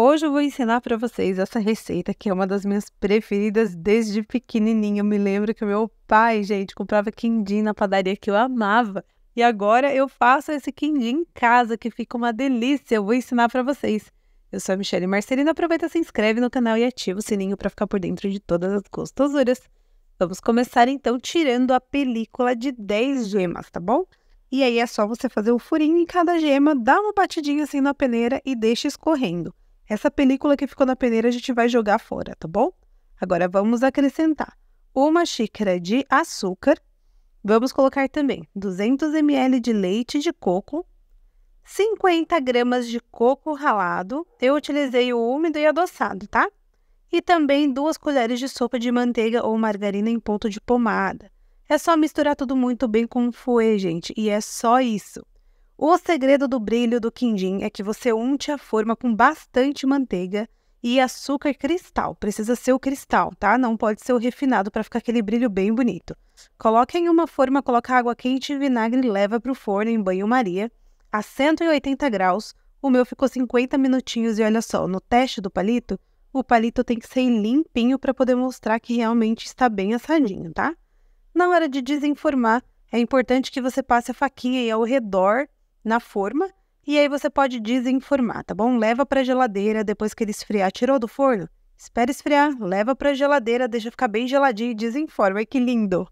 Hoje eu vou ensinar para vocês essa receita que é uma das minhas preferidas desde pequenininho. Eu me lembro que meu pai, gente, comprava quindim na padaria que eu amava. E agora eu faço esse quindim em casa que fica uma delícia. Eu vou ensinar para vocês. Eu sou a Michelle Marcelino. Aproveita, se inscreve no canal e ativa o sininho para ficar por dentro de todas as gostosuras. Vamos começar então tirando a película de 10 gemas, tá bom? E aí é só você fazer o furinho em cada gema, dá uma batidinha assim na peneira e deixa escorrendo. Essa película que ficou na peneira a gente vai jogar fora, tá bom? Agora vamos acrescentar uma xícara de açúcar. Vamos colocar também 200 ml de leite de coco, 50 gramas de coco ralado. Eu utilizei o úmido e adoçado, tá? E também duas colheres de sopa de manteiga ou margarina em ponto de pomada. É só misturar tudo muito bem com um fouet, gente, e é só isso. O segredo do brilho do quindim é que você unte a forma com bastante manteiga e açúcar cristal. Precisa ser o cristal, tá? Não pode ser o refinado para ficar aquele brilho bem bonito. Coloque em uma forma, coloca água quente e vinagre e leva para o forno em banho-maria a 180 graus. O meu ficou 50 minutinhos e olha só, no teste do palito, o palito tem que ser limpinho para poder mostrar que realmente está bem assadinho, tá? Na hora de desenformar, é importante que você passe a faquinha aí ao redor na forma e aí você pode desenformar, tá bom? Leva para a geladeira depois que ele esfriar. Tirou do forno? Espera esfriar, leva para a geladeira, deixa ficar bem geladinho e desenforma. Ai, que lindo!